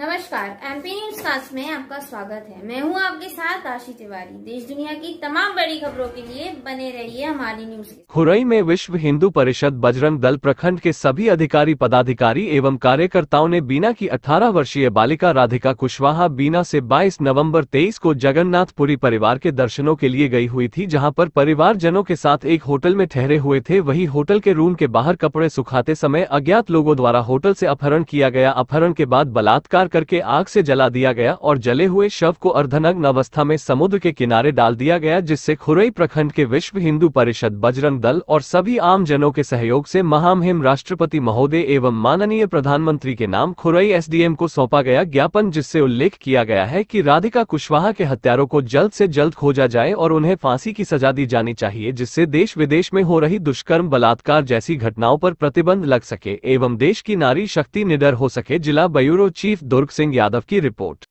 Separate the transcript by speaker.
Speaker 1: नमस्कार MP news cast में आपका स्वागत है मैं हूं आपके साथ आशी तिवारी देश दुनिया की तमाम बड़ी खबरों के लिए बने रहिए हमारी न्यूज
Speaker 2: खुरई में विश्व हिंदू परिषद बजरंग दल प्रखंड के सभी अधिकारी पदाधिकारी एवं कार्यकर्ताओं ने बीना की 18 वर्षीय बालिका राधिका कुशवाहा बीना से 22 नवंबर 23 को जगन्नाथपुरी परिवार के दर्शनों के लिए गई हुई थी जहाँ पर जनों के साथ एक होटल में ठहरे हुए थे वही होटल के रूम के बाहर कपड़े सुखाते समय अज्ञात लोगों द्वारा होटल ऐसी अपहरण किया गया अपहरण के बाद बलात्कार तैयार करके आग से जला दिया गया और जले हुए शव को अर्धनग्न अवस्था में समुद्र के किनारे डाल दिया गया जिससे खुरई प्रखंड के विश्व हिंदू परिषद बजरंग दल और सभी आम जनों के सहयोग से महामहिम राष्ट्रपति महोदय एवं माननीय प्रधानमंत्री के नाम खुरई एसडीएम को सौंपा गया ज्ञापन जिससे उल्लेख किया गया है की राधिका कुशवाहा के हत्यारों को जल्द ऐसी जल्द खोजा जाए और उन्हें फांसी की सजा दी जानी चाहिए जिससे देश विदेश में हो रही दुष्कर्म बलात्कार जैसी घटनाओं आरोप प्रतिबंध लग सके एवं देश की नारी शक्ति निडर हो सके जिला ब्यूरो चीफ दुर्ग सिंह यादव की रिपोर्ट